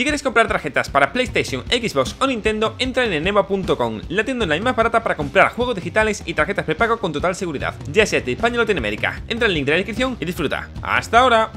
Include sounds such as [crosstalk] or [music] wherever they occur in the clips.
Si quieres comprar tarjetas para PlayStation, Xbox o Nintendo, entra en enema.com, la tienda online más barata para comprar juegos digitales y tarjetas prepago con total seguridad, ya sea de España o Latinoamérica. Entra en el link de la descripción y disfruta. ¡Hasta ahora!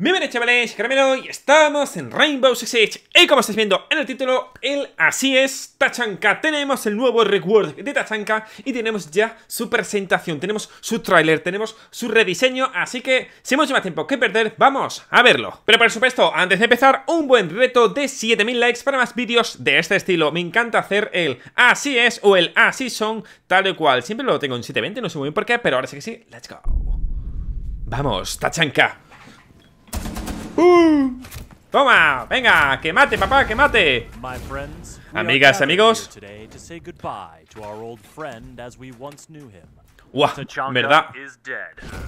Bienvenidos chavales, Caramelo, y estamos en Rainbow Six Siege Y como estáis viendo en el título, el así es Tachanka Tenemos el nuevo reward de Tachanka y tenemos ya su presentación Tenemos su tráiler, tenemos su rediseño Así que, sin mucho más tiempo que perder, vamos a verlo Pero por supuesto, antes de empezar, un buen reto de 7000 likes para más vídeos de este estilo Me encanta hacer el así es o el así son, tal y cual Siempre lo tengo en 720, no sé muy bien por qué, pero ahora sí que sí, let's go Vamos, Tachanka Uh. Toma, venga, que mate, papá, que mate. Amigas, amigos. Guau, ¿verdad?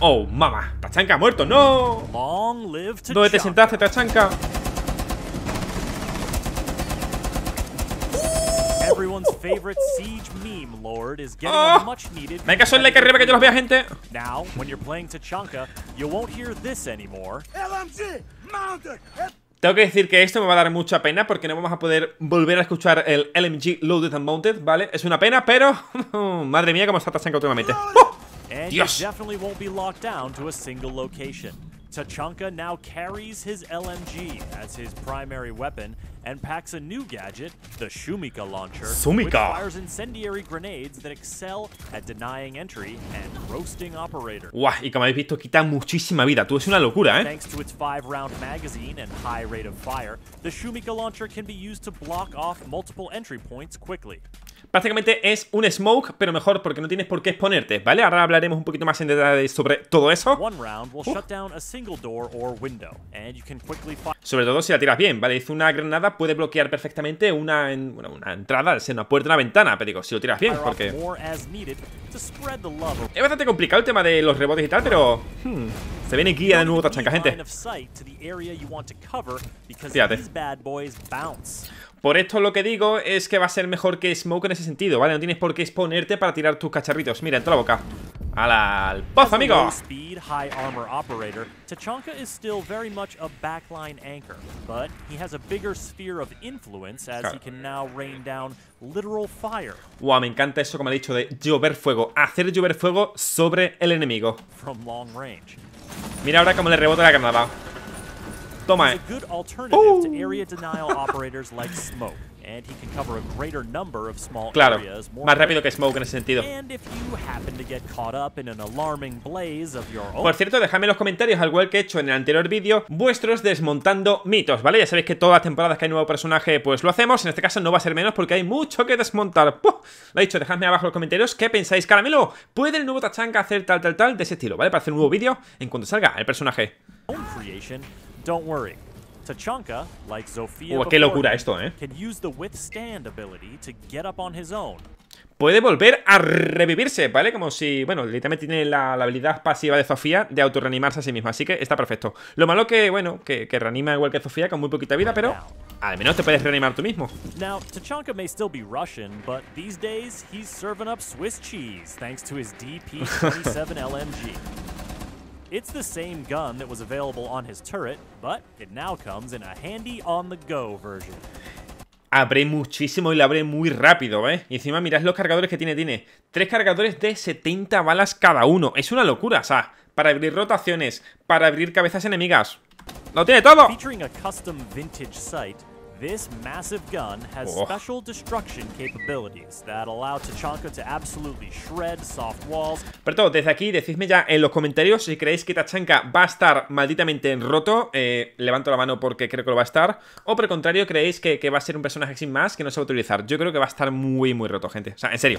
Oh, mamá, Tachanka ha muerto, no. ¿Dónde te sentaste, Tachanka? Ah. Venga, soy like arriba que yo los vea, gente. Now, when you're playing Tachanka, you won't hear this anymore. LMG, tengo que decir que esto me va a dar mucha pena porque no vamos a poder volver a escuchar el LMG Loaded and Mounted, ¿vale? Es una pena, pero... [laughs] madre mía, cómo está Tachanka últimamente. ¡Oh! ¡Dios! Tachanka now carries his LMG as his primary weapon and packs a new gadget, the Shumika launcher, Sumika. which fires incendiary grenades that excel at denying entry and roasting operator. wow, y como habéis visto quita muchísima vida. Tú es una locura, ¿eh? Thanks to its 5-round magazine and high rate of fire, the Shumika launcher can be used to block off multiple entry points quickly. Básicamente es un smoke, pero mejor porque no tienes por qué exponerte, ¿vale? Ahora hablaremos un poquito más en detalle sobre todo eso. Sobre todo si la tiras bien, ¿vale? Dice una granada puede bloquear perfectamente una, una entrada, sea una puerta, una ventana, pero digo, si lo tiras bien, porque... Es bastante complicado el tema de los rebotes y tal, pero... Hmm. Se viene guía de nuevo Tachanka, gente. Fíjate. Por esto lo que digo es que va a ser mejor que Smoke en ese sentido, ¿vale? No tienes por qué exponerte para tirar tus cacharritos. Mira, entra la boca. ¡Al paz, amigo! Wow, me encanta eso, como he dicho, de llover fuego. Hacer llover fuego sobre el enemigo. Mira ahora cómo le rebota la granada. Toma, eh. Claro, más rápido que Smoke en ese sentido. Por cierto, dejadme en los comentarios, al igual que he hecho en el anterior vídeo, vuestros desmontando mitos, ¿vale? Ya sabéis que todas las temporadas que hay nuevo personaje, pues lo hacemos. En este caso no va a ser menos porque hay mucho que desmontar. ¡Puh! Lo he dicho, dejadme abajo en los comentarios qué pensáis. Caramelo, ¿puede el nuevo Tachanka hacer tal, tal, tal de ese estilo, ¿vale? Para hacer un nuevo vídeo en cuanto salga el personaje. Don't worry. Tachanka, like Zofia qué locura esto, ¿eh? Puede volver a revivirse, ¿vale? Como si, bueno, literalmente tiene la, la habilidad pasiva de Sofía de autorreanimarse a sí misma, así que está perfecto. Lo malo que, bueno, que, que reanima igual que Sofía con muy poquita vida, pero al menos te puedes reanimar tú mismo. Now, Tachanka may still be Russian, but these days he's serving up Swiss cheese thanks to his dp LMG. It's the same gun that was available on his turret, but it now comes in a handy on-the-go version. Abre muchísimo y la abre muy rápido, ¿eh? Y encima mirad los cargadores que tiene, tiene tres cargadores de 70 balas cada uno. Es una locura, o sea, para abrir rotaciones, para abrir cabezas enemigas. ¡Lo tiene todo! Featuring This massive gun has oh. special destruction capabilities that allow Tachanka to absolutely shred soft walls. desde aquí decidme ya en los comentarios si creéis que Tachanka va a estar malditamente en roto. Eh, levanto la mano porque creo que lo va a estar. O por el contrario, creéis que, va a ser un personaje sin más que no se va a utilizar. Yo creo que va a estar muy, muy roto, gente. O sea, en serio.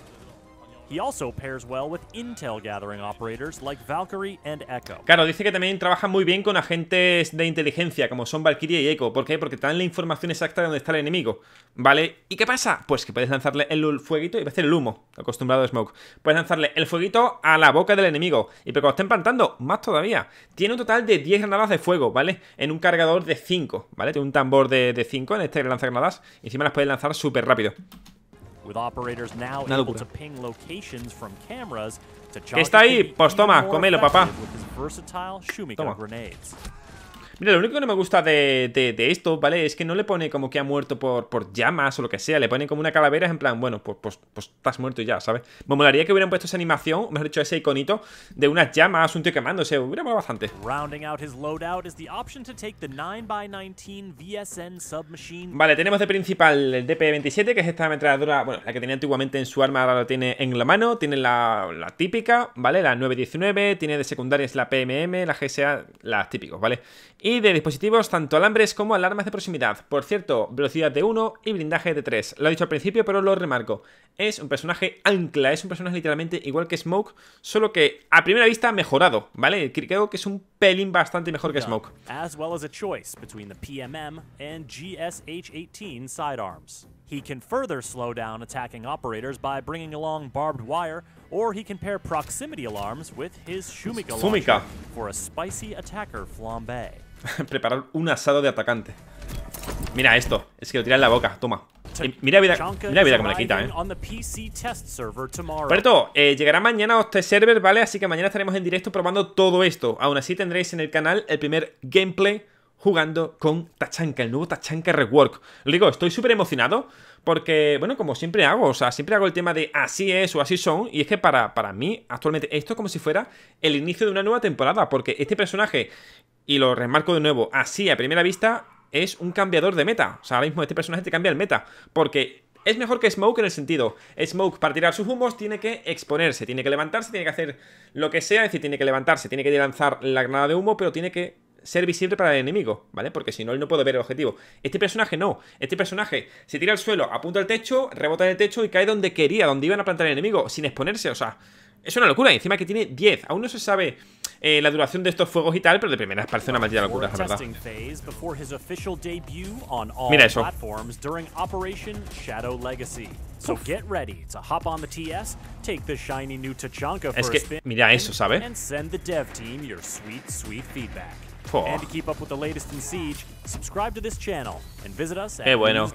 He Valkyrie Echo. Claro, dice que también trabaja muy bien con agentes de inteligencia como son Valkyrie y Echo. ¿Por qué? Porque te dan la información exacta de dónde está el enemigo. ¿Vale? ¿Y qué pasa? Pues que puedes lanzarle el fueguito y hacer el humo, acostumbrado a Smoke. Puedes lanzarle el fueguito a la boca del enemigo. Y pero cuando estén plantando, más todavía. Tiene un total de 10 granadas de fuego, ¿vale? En un cargador de 5, ¿vale? Tiene un tambor de, 5 en este que granadas Y encima las puedes lanzar súper rápido with operators now able to ping locations from cameras to charge. Está Mira, lo único que no me gusta de, esto, ¿vale? Es que no le pone como que ha muerto por, por llamas o lo que sea. Le pone como una calavera en plan, bueno, pues, pues, pues estás muerto ya, ¿sabes? Me molaría que hubieran puesto esa animación, mejor dicho, ese iconito de unas llamas, un tío quemándose. Hubiera molado bastante. Vale, tenemos de principal el DP-27, que es esta ametralladora, bueno, la que tenía antiguamente en su arma, ahora la tiene en la mano. Tiene la, típica, ¿vale? La 919. Tiene de secundaria la PMM, la GSA, las típicos, ¿vale? Y y de dispositivos tanto alambres como alarmas de proximidad. Por cierto, velocidad de 1 y blindaje de 3. Lo he dicho al principio, pero lo remarco. Es un personaje ancla, es un personaje literalmente igual que Smoke, solo que a primera vista mejorado, ¿vale? Creo que es un pelín bastante mejor que Smoke. As well PMM GSH-18 sidearms. He can further slow down bringing along barbed wire, proximity alarms with his [laughs] Preparar un asado de atacante. Mira esto. Es que lo tira en la boca. Toma. mira vida, mira vida como le quita, eh. Por eh, llegará mañana a este server, ¿vale? Así que mañana estaremos en directo probando todo esto. Aún así tendréis en el canal el primer gameplay jugando con Tachanka, el nuevo Tachanka Rework. Lo digo, estoy súper emocionado porque, bueno, como siempre hago, o sea, siempre hago el tema de así es o así son, y es que para, para mí, actualmente, esto es como si fuera el inicio de una nueva temporada, porque este personaje y lo remarco de nuevo, así a primera vista es un cambiador de meta. O sea, ahora mismo este personaje te cambia el meta, porque es mejor que Smoke en el sentido, Smoke para tirar sus humos tiene que exponerse, tiene que levantarse, tiene que hacer lo que sea, es decir, tiene que levantarse, tiene que lanzar la granada de humo, pero tiene que ser visible para el enemigo, ¿vale? Porque si no, él no puede ver el objetivo. Este personaje no. Este personaje se tira al suelo, apunta al techo, rebota en el techo y cae donde quería, donde iban a plantar el enemigo, sin exponerse. O sea, es una locura. Y encima que tiene 10. Aún no se sabe eh, la duración de estos fuegos y tal, pero de primeras parece una maldita locura, la verdad. Mira eso. Es que, mira eso, ¿sabes? And bueno.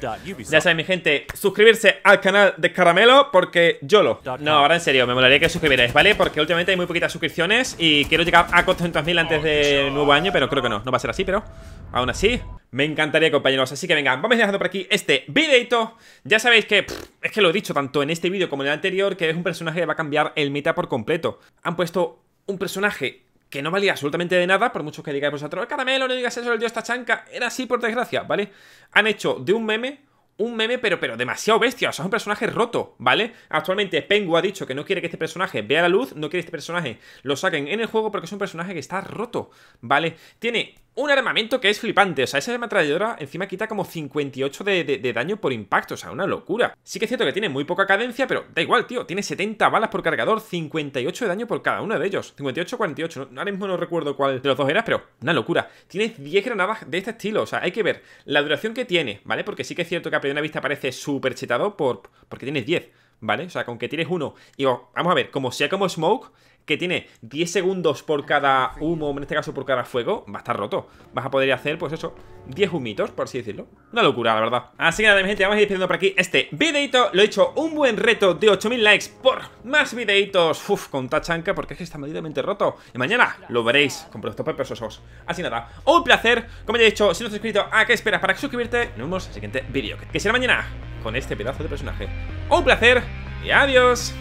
Ya sabéis, mi gente, suscribirse al canal de Caramelo porque yo lo. No, ahora en serio, me molaría que suscribierais, ¿vale? Porque últimamente hay muy poquitas suscripciones y quiero llegar a 400.000 antes del nuevo año, pero creo que no, no va a ser así, pero aún así me encantaría, compañeros. Así que venga, vamos dejando por aquí este videito. Ya sabéis que, es que lo he dicho tanto en este vídeo como en el anterior, que es un personaje que va a cambiar el meta por completo. Han puesto un personaje que no valía absolutamente de nada, por mucho que digáis vosotros, caramelo, no digas eso, el dios chanca era así por desgracia, ¿vale? Han hecho de un meme un meme, pero, pero demasiado bestia. O sea, es un personaje roto, ¿vale? Actualmente Pengu ha dicho que no quiere que este personaje vea la luz, no quiere que este personaje lo saquen en el juego porque es un personaje que está roto, ¿vale? Tiene un armamento que es flipante. O sea, esa ametralladora encima quita como 58 de, daño por impacto. O sea, una locura. Sí que es cierto que tiene muy poca cadencia, pero da igual, tío. Tiene 70 balas por cargador, 58 de daño por cada uno de ellos. 58, 48. No, ahora mismo no recuerdo cuál de los dos eras, pero una locura. Tiene 10 granadas de este estilo. O sea, hay que ver la duración que tiene, ¿vale? Porque sí que es cierto que a primera vista parece súper chetado por, porque tienes 10. ¿Vale? O sea, con que tienes uno. y vamos a ver, como sea como Smoke, que tiene 10 segundos por cada humo, en este caso por cada fuego, va a estar roto. Vas a poder hacer, pues eso, 10 humitos, por así decirlo. Una locura, la verdad. Así que nada, mi gente, vamos a ir despidiendo por aquí este videito. Lo he hecho un buen reto de 8000 likes por más videitos, Uf, con tachanca, porque es que está medidamente roto. Y mañana lo veréis con productos perversos. Así nada, un placer. Como ya he dicho, si no estás suscrito, ¿a qué esperas para suscribirte? Nos vemos en el siguiente vídeo, que será mañana, con este pedazo de personaje. Un placer y adiós.